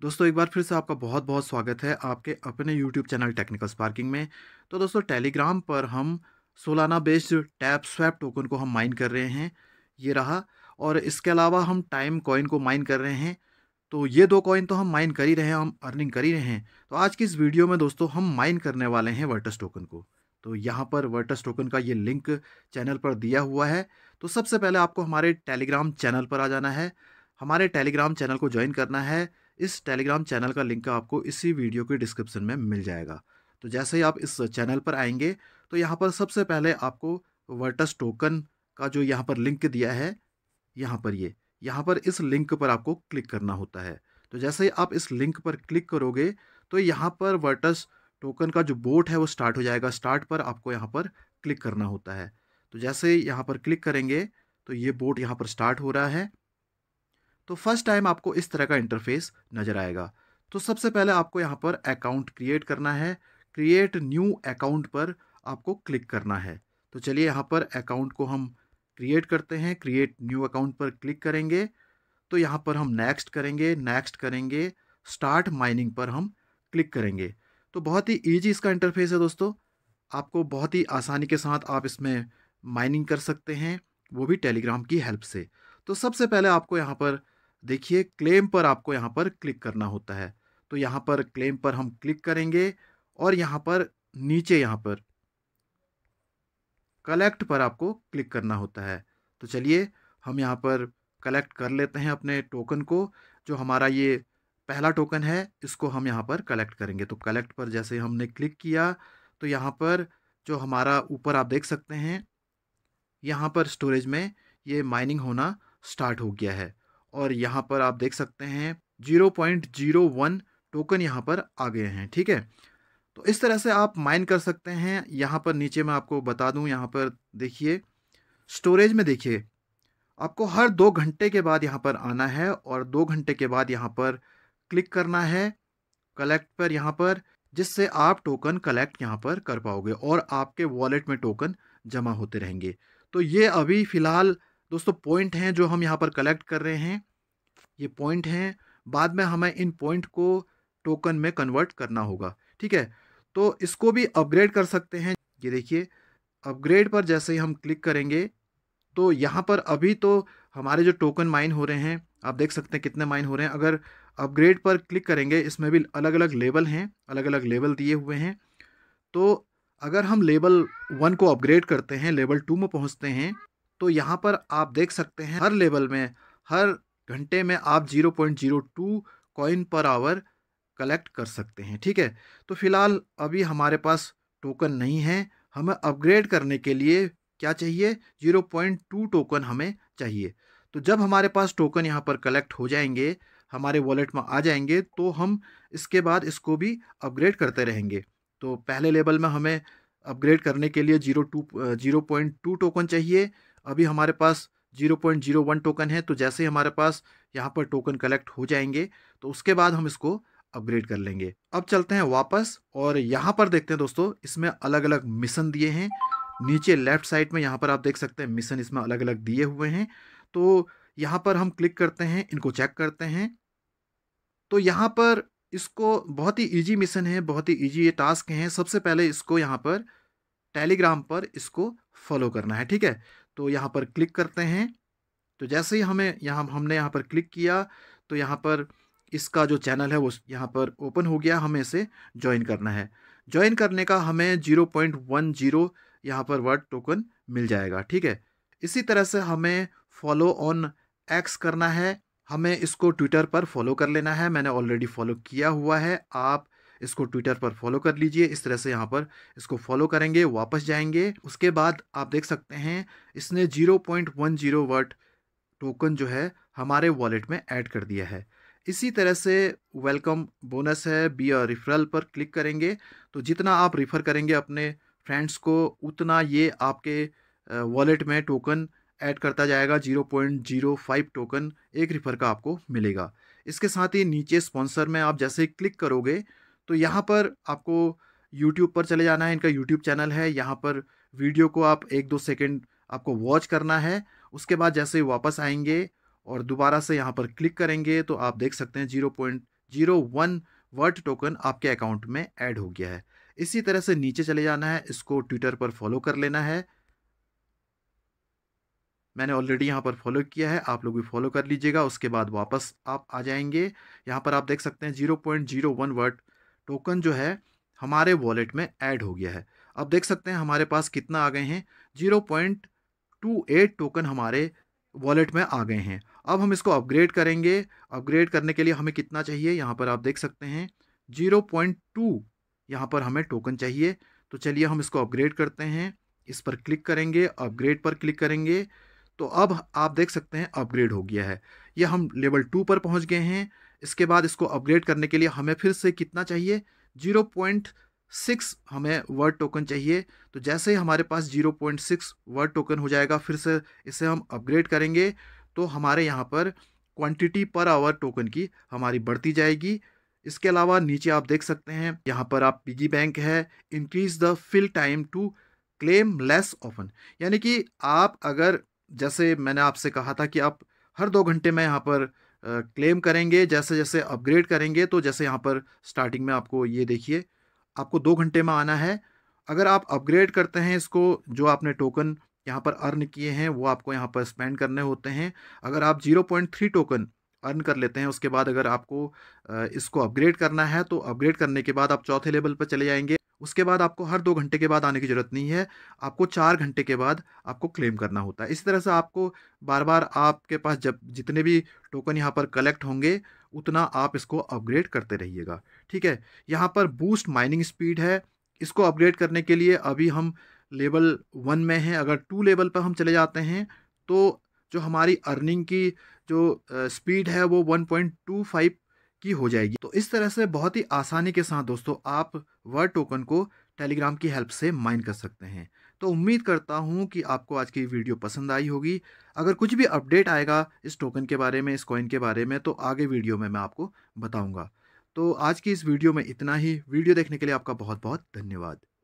दोस्तों एक बार फिर से आपका बहुत बहुत स्वागत है आपके अपने यूट्यूब चैनल टेक्निकल स्पार्किंग में तो दोस्तों टेलीग्राम पर हम Solana based tap swap token को हम माइन कर रहे हैं ये रहा और इसके अलावा हम टाइम कॉइन को माइन कर रहे हैं तो ये दो कॉइन तो हम माइन कर ही रहे हैं हम अर्निंग कर ही रहे हैं तो आज की इस वीडियो में दोस्तों हम माइन करने वाले हैं वर्टस टोकन को तो यहाँ पर वर्टस टोकन का ये लिंक चैनल पर दिया हुआ है तो सबसे पहले आपको हमारे टेलीग्राम चैनल पर आ जाना है हमारे टेलीग्राम चैनल को ज्वाइन करना है इस टेलीग्राम चैनल का लिंक आपको इसी वीडियो के डिस्क्रिप्शन में मिल जाएगा तो जैसे ही आप इस चैनल पर आएंगे तो यहाँ पर सबसे पहले आपको वर्टस टोकन का जो यहाँ पर लिंक दिया है यहाँ पर ये यहाँ पर इस लिंक पर आपको क्लिक करना होता है तो जैसे ही आप इस लिंक पर क्लिक करोगे तो यहाँ पर वर्टस टोकन का जो बोट है वो स्टार्ट हो जाएगा स्टार्ट पर आपको यहाँ पर क्लिक करना होता है तो जैसे यहाँ पर क्लिक करेंगे तो ये बोट यहाँ पर स्टार्ट हो रहा है तो फर्स्ट टाइम आपको इस तरह का इंटरफेस नज़र आएगा तो सबसे पहले आपको यहाँ पर अकाउंट क्रिएट करना है क्रिएट न्यू अकाउंट पर आपको क्लिक करना है तो चलिए यहाँ पर अकाउंट को हम क्रिएट करते हैं क्रिएट न्यू अकाउंट पर क्लिक करेंगे तो यहाँ पर हम नेक्स्ट करेंगे नेक्स्ट करेंगे स्टार्ट माइनिंग पर हम क्लिक करेंगे तो बहुत ही ईजी इसका इंटरफेस है दोस्तों आपको बहुत ही आसानी के साथ आप इसमें माइनिंग कर सकते हैं वो भी टेलीग्राम की हेल्प से तो सबसे पहले आपको यहाँ पर देखिए क्लेम पर आपको यहाँ पर क्लिक करना होता है तो यहाँ पर क्लेम पर हम क्लिक करेंगे और यहाँ पर नीचे यहाँ पर कलेक्ट पर आपको क्लिक करना होता है तो चलिए हम यहाँ पर कलेक्ट कर लेते हैं अपने टोकन को जो हमारा ये पहला टोकन है इसको हम यहाँ पर कलेक्ट करेंगे तो कलेक्ट पर जैसे हमने क्लिक किया तो यहाँ पर जो हमारा ऊपर आप देख सकते हैं यहाँ पर स्टोरेज में ये माइनिंग होना स्टार्ट हो गया है और यहाँ पर आप देख सकते हैं zero point zero one token यहाँ पर आ गए हैं ठीक है तो इस तरह से आप माइन कर सकते हैं यहाँ पर नीचे मैं आपको बता दूँ यहाँ पर देखिए स्टोरेज में देखिए आपको हर दो घंटे के बाद यहाँ पर आना है और दो घंटे के बाद यहाँ पर क्लिक करना है कलेक्ट पर यहाँ पर जिससे आप टोकन कलेक्ट यहाँ पर कर पाओगे और आपके वॉलेट में टोकन जमा होते रहेंगे तो ये अभी फ़िलहाल दोस्तों पॉइंट हैं जो हम यहाँ पर कलेक्ट कर रहे हैं ये पॉइंट हैं बाद में हमें इन पॉइंट को टोकन में कन्वर्ट करना होगा ठीक है तो इसको भी अपग्रेड कर सकते हैं ये देखिए अपग्रेड पर जैसे ही हम क्लिक करेंगे तो यहाँ पर अभी तो हमारे जो टोकन माइन हो रहे हैं आप देख सकते हैं कितने माइन हो रहे हैं अगर अपग्रेड पर क्लिक करेंगे इसमें भी अलग अलग लेवल हैं अलग अलग लेवल दिए हुए हैं तो अगर हम लेवल वन को अपग्रेड करते हैं लेवल टू में पहुँचते हैं तो यहाँ पर आप देख सकते हैं हर लेवल में हर घंटे में आप zero point zero two coin per hour collect कर सकते हैं ठीक है तो फिलहाल अभी हमारे पास टोकन नहीं है हमें अपग्रेड करने के लिए क्या चाहिए जीरो पॉइंट टू टोकन हमें चाहिए तो जब हमारे पास टोकन यहाँ पर कलेक्ट हो जाएंगे हमारे वॉलेट में आ जाएंगे तो हम इसके बाद इसको भी अपग्रेड करते रहेंगे तो पहले लेवल में हमें अपग्रेड करने के लिए zero two zero point two token चाहिए अभी हमारे पास 0.01 टोकन है तो जैसे ही हमारे पास यहाँ पर टोकन कलेक्ट हो जाएंगे तो उसके बाद हम इसको अपग्रेड कर लेंगे अब चलते हैं वापस और यहाँ पर देखते हैं दोस्तों इसमें अलग अलग मिशन दिए हैं नीचे लेफ्ट साइड में यहाँ पर आप देख सकते हैं मिशन इसमें अलग अलग दिए हुए हैं तो यहाँ पर हम क्लिक करते हैं इनको चेक करते हैं तो यहाँ पर इसको बहुत ही इजी मिशन है बहुत ही इजी ये टास्क हैं सबसे पहले इसको यहाँ पर टेलीग्राम पर इसको फॉलो करना है ठीक है तो यहाँ पर क्लिक करते हैं तो जैसे ही हमें यहाँ हमने यहाँ पर क्लिक किया तो यहाँ पर इसका जो चैनल है वो यहाँ पर ओपन हो गया हमें इसे ज्वाइन करना है ज्वाइन करने का हमें जीरो पॉइंट वन जीरो यहाँ पर वर्ड टोकन मिल जाएगा ठीक है इसी तरह से हमें फॉलो ऑन एक्स करना है हमें इसको ट्विटर पर फॉलो कर लेना है मैंने ऑलरेडी फॉलो किया हुआ है आप इसको ट्विटर पर फॉलो कर लीजिए इस तरह से यहाँ पर इसको फॉलो करेंगे वापस जाएंगे उसके बाद आप देख सकते हैं इसने zero point one zero vert token जो है हमारे वॉलेट में ऐड कर दिया है इसी तरह से वेलकम बोनस है बी और रिफरल पर क्लिक करेंगे तो जितना आप रिफ़र करेंगे अपने फ्रेंड्स को उतना ये आपके वॉलेट में टोकन ऐड करता जाएगा 0.05 टोकन एक रिफ़र का आपको मिलेगा इसके साथ ही नीचे स्पॉन्सर में आप जैसे क्लिक करोगे तो यहाँ पर आपको यूट्यूब पर चले जाना है इनका यूट्यूब चैनल है यहाँ पर वीडियो को आप एक दो सेकेंड आपको वॉच करना है उसके बाद जैसे ही वापस आएंगे और दोबारा से यहाँ पर क्लिक करेंगे तो आप देख सकते हैं zero point zero one vert token आपके अकाउंट में ऐड हो गया है इसी तरह से नीचे चले जाना है इसको ट्विटर पर फॉलो कर लेना है मैंने ऑलरेडी यहाँ पर फॉलो किया है आप लोग भी फॉलो कर लीजिएगा उसके बाद वापस आप आ जाएंगे यहाँ पर आप देख सकते हैं zero point zero one vert token जो है हमारे वॉलेट में ऐड हो गया है अब देख सकते हैं हमारे पास कितना आ गए हैं zero point two eight token हमारे वॉलेट में आ गए हैं अब हम इसको अपग्रेड करेंगे अपग्रेड करने के लिए हमें कितना चाहिए यहाँ पर आप देख सकते हैं जीरो पॉइंट टू यहाँ पर हमें टोकन चाहिए तो चलिए हम इसको अपग्रेड करते हैं इस पर क्लिक करेंगे अपग्रेड पर क्लिक करेंगे तो अब आप देख सकते हैं अपग्रेड हो गया है यह हम लेवल टू पर पहुँच गए हैं इसके बाद इसको अपग्रेड करने के लिए हमें फिर से कितना चाहिए जीरो पॉइंट सिक्स हमें वर्ड टोकन चाहिए तो जैसे ही हमारे पास zero point six word token हो जाएगा फिर से इसे हम अपग्रेड करेंगे तो हमारे यहाँ पर क्वांटिटी पर आवर टोकन की हमारी बढ़ती जाएगी इसके अलावा नीचे आप देख सकते हैं यहाँ पर आप पिगी बैंक है increase the fill time to claim less often यानी कि आप अगर जैसे मैंने आपसे कहा था कि आप हर दो घंटे में यहाँ पर क्लेम करेंगे जैसे जैसे अपग्रेड करेंगे तो जैसे यहाँ पर स्टार्टिंग में आपको ये देखिए आपको दो घंटे में आना है अगर आप अपग्रेड करते हैं इसको जो आपने टोकन यहाँ पर अर्न किए हैं वो आपको यहाँ पर स्पेंड करने होते हैं अगर आप zero point three token earn कर लेते हैं उसके बाद अगर आपको इसको अपग्रेड करना है तो अपग्रेड करने के बाद आप चौथे लेवल पर चले जाएंगे उसके बाद आपको हर दो घंटे के बाद आने की ज़रूरत नहीं है आपको चार घंटे के बाद आपको क्लेम करना होता है इसी तरह से आपको बार बार आपके पास जब जितने भी टोकन यहाँ पर कलेक्ट होंगे उतना आप इसको अपग्रेड करते रहिएगा ठीक है यहाँ पर बूस्ट माइनिंग स्पीड है इसको अपग्रेड करने के लिए अभी हम लेवल वन में हैं अगर टू लेवल पर हम चले जाते हैं तो जो हमारी अर्निंग की जो स्पीड है वो फाइव की हो जाएगी तो इस तरह से बहुत ही आसानी के साथ दोस्तों आप वर्ड टोकन को टेलीग्राम की हेल्प से माइन कर सकते हैं तो उम्मीद करता हूँ कि आपको आज की वीडियो पसंद आई होगी अगर कुछ भी अपडेट आएगा इस टोकन के बारे में इस कॉइन के बारे में तो आगे वीडियो में मैं आपको बताऊँगा तो आज की इस वीडियो में इतना ही वीडियो देखने के लिए आपका बहुत बहुत धन्यवाद